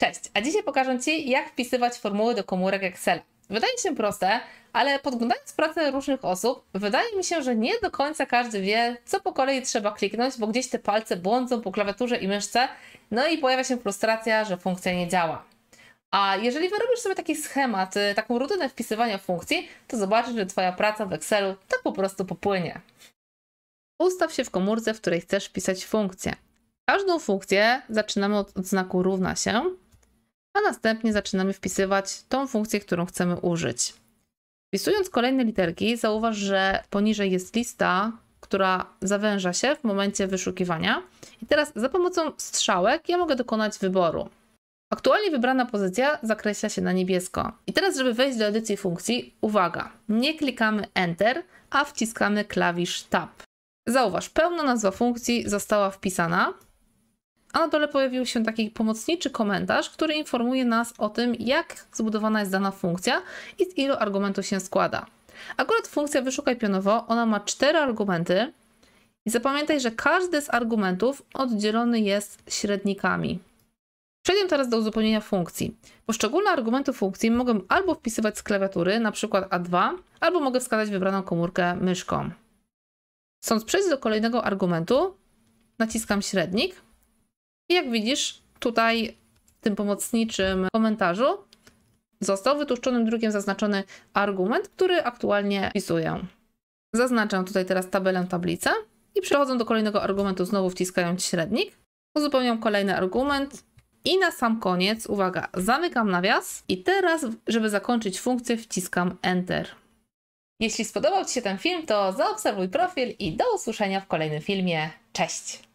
Cześć, a dzisiaj pokażę Ci, jak wpisywać formuły do komórek Excel. Wydaje się proste, ale podglądając pracę różnych osób, wydaje mi się, że nie do końca każdy wie, co po kolei trzeba kliknąć, bo gdzieś te palce błądzą po klawiaturze i myszce, no i pojawia się frustracja, że funkcja nie działa. A jeżeli wyrobisz sobie taki schemat, y, taką rutynę wpisywania funkcji, to zobaczysz, że Twoja praca w Excelu tak po prostu popłynie. Ustaw się w komórce, w której chcesz wpisać funkcję. Każdą funkcję zaczynamy od znaku równa się, a następnie zaczynamy wpisywać tą funkcję, którą chcemy użyć. Wpisując kolejne literki, zauważ, że poniżej jest lista, która zawęża się w momencie wyszukiwania. I teraz za pomocą strzałek ja mogę dokonać wyboru. Aktualnie wybrana pozycja zakreśla się na niebiesko. I teraz, żeby wejść do edycji funkcji, uwaga, nie klikamy Enter, a wciskamy klawisz Tab. Zauważ, pełna nazwa funkcji została wpisana, a na dole pojawił się taki pomocniczy komentarz, który informuje nas o tym, jak zbudowana jest dana funkcja i z ilu argumentów się składa. Akurat funkcja wyszukaj pionowo, ona ma cztery argumenty i zapamiętaj, że każdy z argumentów oddzielony jest średnikami. Przejdziemy teraz do uzupełnienia funkcji. Poszczególne argumenty funkcji mogę albo wpisywać z klawiatury, na przykład A2, albo mogę wskazać wybraną komórkę myszką. Chcąc przejść do kolejnego argumentu, naciskam średnik i jak widzisz, tutaj w tym pomocniczym komentarzu został wytłuszczonym drukiem zaznaczony argument, który aktualnie wpisuję. Zaznaczam tutaj teraz tabelę tablicę i przechodzę do kolejnego argumentu, znowu wciskając średnik. Uzupełniam kolejny argument i na sam koniec, uwaga, zamykam nawias i teraz, żeby zakończyć funkcję, wciskam Enter. Jeśli spodobał Ci się ten film, to zaobserwuj profil i do usłyszenia w kolejnym filmie. Cześć!